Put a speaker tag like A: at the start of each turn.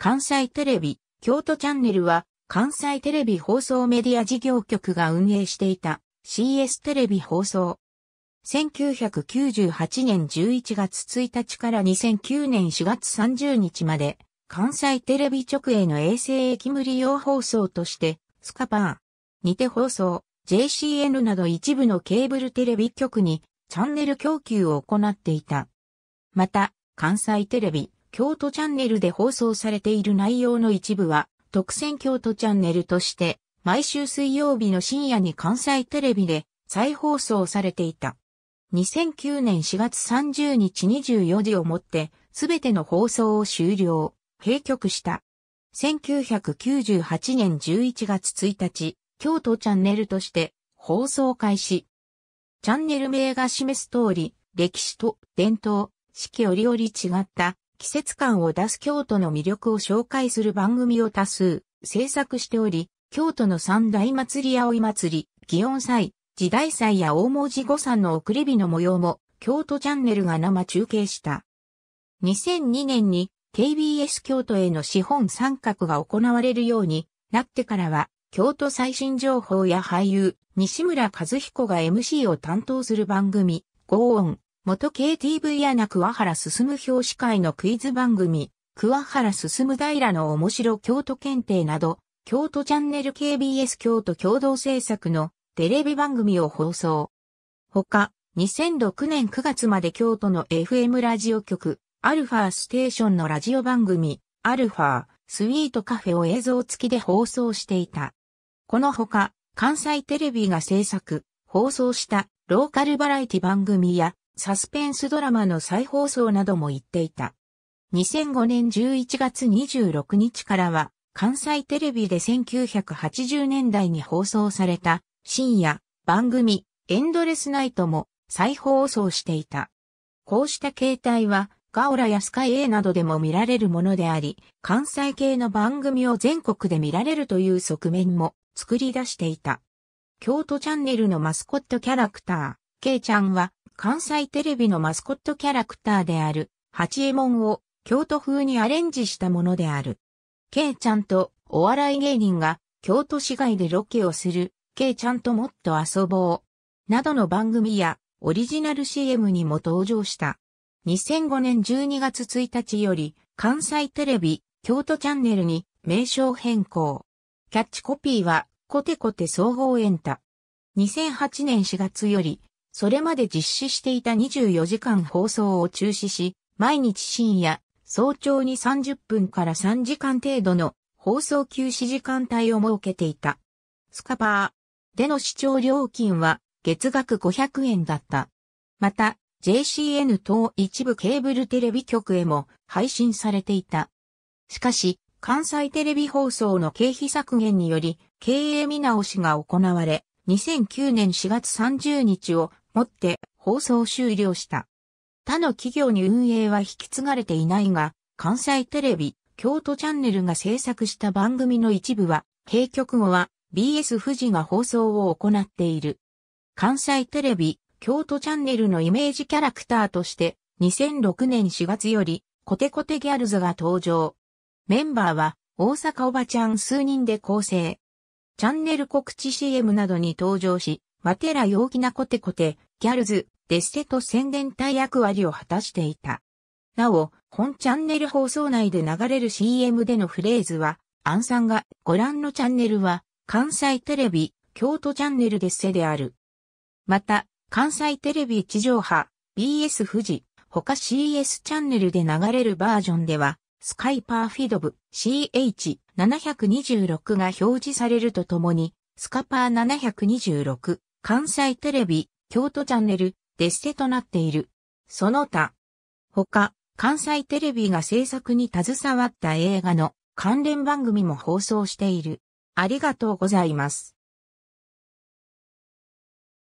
A: 関西テレビ、京都チャンネルは、関西テレビ放送メディア事業局が運営していた CS テレビ放送。1998年11月1日から2009年4月30日まで、関西テレビ直営の衛星駅無利用放送として、スカパー、にて放送、JCN など一部のケーブルテレビ局にチャンネル供給を行っていた。また、関西テレビ、京都チャンネルで放送されている内容の一部は、特選京都チャンネルとして、毎週水曜日の深夜に関西テレビで再放送されていた。2009年4月30日24時をもって、すべての放送を終了、閉局した。1998年11月1日、京都チャンネルとして放送開始。チャンネル名が示す通り、歴史と伝統、四季折々違った季節感を出す京都の魅力を紹介する番組を多数制作しており、京都の三大祭り葵祭、祇園祭、時代祭や大文字五三の送り火の模様も、京都チャンネルが生中継した。2002年に KBS 京都への資本参画が行われるようになってからは、京都最新情報や俳優、西村和彦が MC を担当する番組、ゴーオン、元 KTV アナ桑原進表紙会のクイズ番組、桑原進平の面白京都検定など、京都チャンネル KBS 京都共同制作のテレビ番組を放送。ほか、2006年9月まで京都の FM ラジオ局、アルファステーションのラジオ番組、アルファ、スイートカフェを映像付きで放送していた。このほか、関西テレビが制作、放送したローカルバラエティ番組やサスペンスドラマの再放送なども言っていた。2005年11月26日からは、関西テレビで1980年代に放送された深夜番組エンドレスナイトも再放送していた。こうした形態はガオラやスカイ A などでも見られるものであり、関西系の番組を全国で見られるという側面も作り出していた。京都チャンネルのマスコットキャラクター、ケイちゃんは関西テレビのマスコットキャラクターである、八右衛門を京都風にアレンジしたものである。ケイちゃんとお笑い芸人が京都市外でロケをする、ケイちゃんともっと遊ぼう、などの番組やオリジナル CM にも登場した。2005年12月1日より関西テレビ京都チャンネルに名称変更。キャッチコピーはコテコテ総合エンタ。2008年4月よりそれまで実施していた24時間放送を中止し、毎日深夜、早朝に30分から3時間程度の放送休止時間帯を設けていた。スカパーでの視聴料金は月額500円だった。また、JCN 等一部ケーブルテレビ局へも配信されていた。しかし、関西テレビ放送の経費削減により、経営見直しが行われ、2009年4月30日をもって放送終了した。他の企業に運営は引き継がれていないが、関西テレビ、京都チャンネルが制作した番組の一部は、閉局後は BS 富士が放送を行っている。関西テレビ、京都チャンネルのイメージキャラクターとして、2006年4月より、コテコテギャルズが登場。メンバーは、大阪おばちゃん数人で構成。チャンネル告知 CM などに登場し、わてら陽気なコテコテ、ギャルズ、デッセと宣伝隊役割を果たしていた。なお、本チャンネル放送内で流れる CM でのフレーズは、アンさんがご覧のチャンネルは、関西テレビ、京都チャンネルデッセである。また、関西テレビ地上波、BS 富士、他 CS チャンネルで流れるバージョンでは、スカイパーフィドブ CH726 が表示されるとともに、スカパー726、関西テレビ、京都チャンネル、デッセとなっている。その他、他、関西テレビが制作に携わった映画の関連番組も放送している。ありがとうございます。